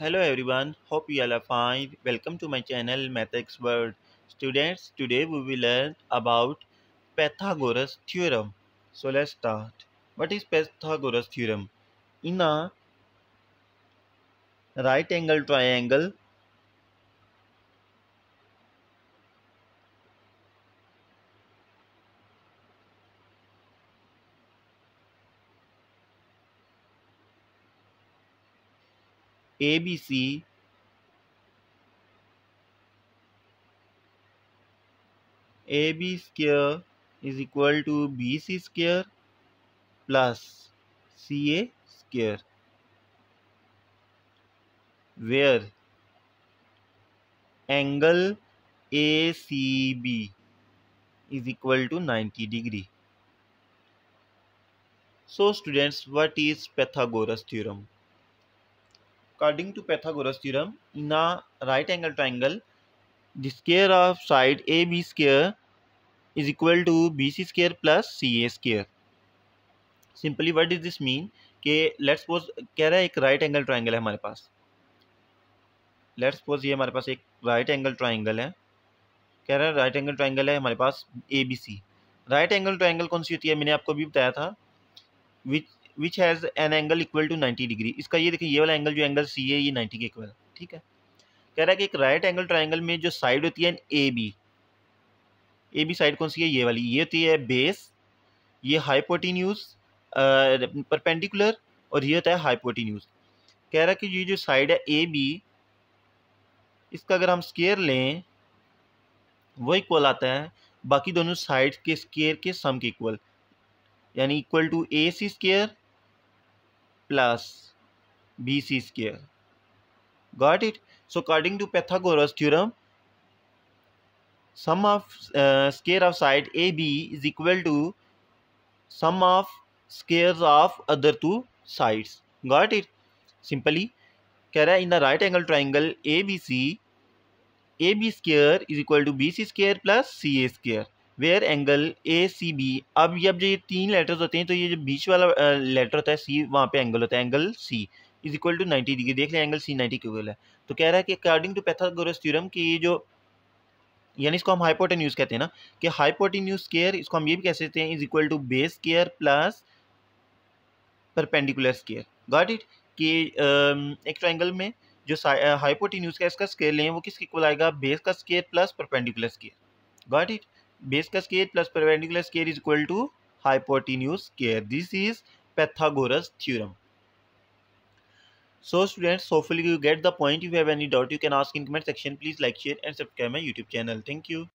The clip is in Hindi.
hello everyone hope you all are fine welcome to my channel math World, students today we will learn about pythagoras theorem so let's start what is pythagoras theorem in a right angle triangle ABC AB square is equal to BC square plus CA square where angle ACB is equal to 90 degree. So students what is Pythagoras theorem? According to Pythagoras theorem, in a right angle triangle, the square of side AB square is equal to BC square plus CA square. Simply what does this mean? कि लेट्स सपोज कह रहा है एक राइट एंगल ट्राइंगल है हमारे पास लेट्स सपोज ये हमारे पास एक राइट एंगल ट्राइंगल है कह रहा है राइट एंगल ट्राइंगल है हमारे पास A B C right angle triangle कौन सी होती है मैंने आपको भी बताया था which which has an angle equal to 90 degree इसका ये देखिए ये वाला एंगल जो एंगल सी है ये 90 के इक्वल ठीक है कह रहा है कि एक राइट एंगल ट्राइंगल में जो साइड होती है A B A B side कौन सी है ये वाली ये होती है बेस ये हाइपोटिन्यूज परपेंडिकुलर और ये होता है न्यूज कह रहा है कि ये जो साइड है ए बी इसका अगर हम स्केयर लें वो इक्वल आता है बाकी दोनों साइड के स्केयर के सम के इक्वल यानी equal to A C square plus bc square. Got it? So according to Pythagoras theorem, sum of uh, square of side AB is equal to sum of squares of other two sides. Got it? Simply, कह रहा है in the right angle triangle A B C A B square is equal to B C square plus C A square where angle A C B अब जब जो ये तीन लेटर्स होते हैं तो ये जो बीच वाला लेटर होता है सी वहाँ पे एंगल होता है angle C is equal to ninety degree देख लें एंगल सी नाइन्टी क्यूगल है तो कह रहा है कि अकॉर्डिंग टू पैथागोरस थ्योरम कि ये जो यानी इसको हम हाइपोटेन्यूज कहते हैं ना कि हाइपोटेन्यूज स्केयर इसको हम ये भी कह सकते हैं is equal to base square plus perpendicular square got it कि एक ट्राइंगल में जो हाइपोटेन्यूज का इसका स्केयर लें वो किसके इक्वल आएगा बेस का square plus perpendicular square got it base ka square plus perpendicular square is equal to hypotenuse square. This is Pythagoras theorem. So students, hopefully you get the point. If you have any doubt, you can ask in comment section. Please like, share and subscribe my YouTube channel. Thank you.